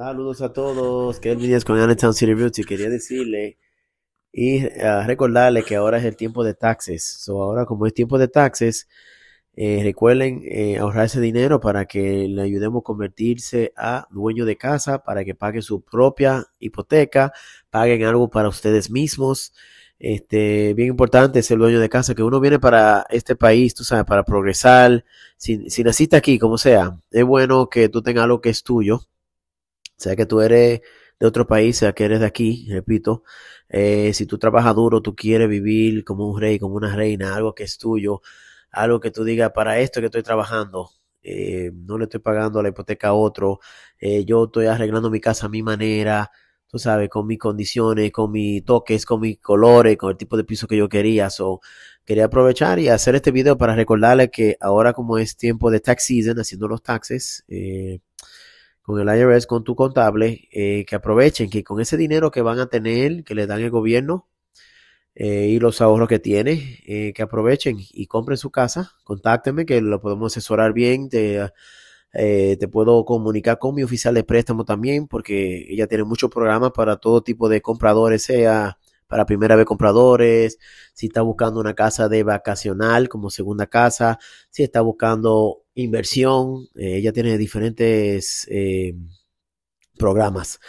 Saludos a todos, que mi día con Allentown City Beauty. Quería decirle y ah, recordarle que ahora es el tiempo de taxes. So, ahora como es tiempo de taxes, eh, recuerden eh, ahorrar ese dinero para que le ayudemos a convertirse a dueño de casa, para que pague su propia hipoteca, paguen algo para ustedes mismos. Este, bien importante es el dueño de casa, que uno viene para este país, tú sabes, para progresar. Si, si naciste aquí, como sea, es bueno que tú tengas algo que es tuyo sea que tú eres de otro país, sea que eres de aquí, repito, eh, si tú trabajas duro, tú quieres vivir como un rey, como una reina, algo que es tuyo, algo que tú digas, para esto que estoy trabajando, eh, no le estoy pagando la hipoteca a otro, eh, yo estoy arreglando mi casa a mi manera, tú sabes, con mis condiciones, con mis toques, con mis colores, con el tipo de piso que yo quería. So, quería aprovechar y hacer este video para recordarle que ahora como es tiempo de tax season, haciendo los taxes, con el IRS, con tu contable, eh, que aprovechen que con ese dinero que van a tener, que le dan el gobierno eh, y los ahorros que tiene, eh, que aprovechen y compren su casa. Contáctenme que lo podemos asesorar bien. Te, te puedo comunicar con mi oficial de préstamo también, porque ella tiene muchos programas para todo tipo de compradores, sea para primera vez compradores, si está buscando una casa de vacacional como segunda casa, si está buscando inversión, eh, ella tiene diferentes eh, programas.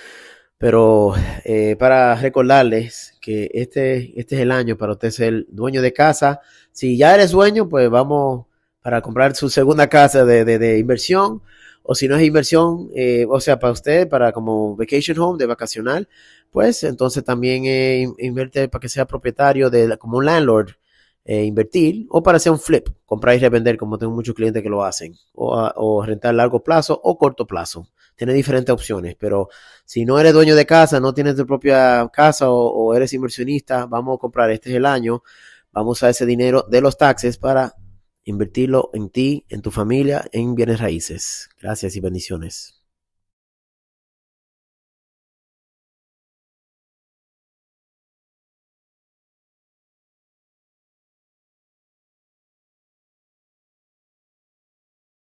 Pero eh, para recordarles que este, este es el año para usted ser dueño de casa. Si ya eres dueño, pues vamos para comprar su segunda casa de, de inversión o si no es inversión, eh, o sea, para usted, para como vacation home, de vacacional, pues entonces también eh, invierte para que sea propietario de como un landlord, eh, invertir, o para hacer un flip, comprar y revender, como tengo muchos clientes que lo hacen, o, rentar a largo plazo o corto plazo. Tiene diferentes opciones, pero si no eres dueño de casa, no tienes tu propia casa o, o eres inversionista, vamos a comprar, este es el año, vamos a ese dinero de los taxes para invertirlo en ti, en tu familia, en bienes raíces. Gracias y bendiciones.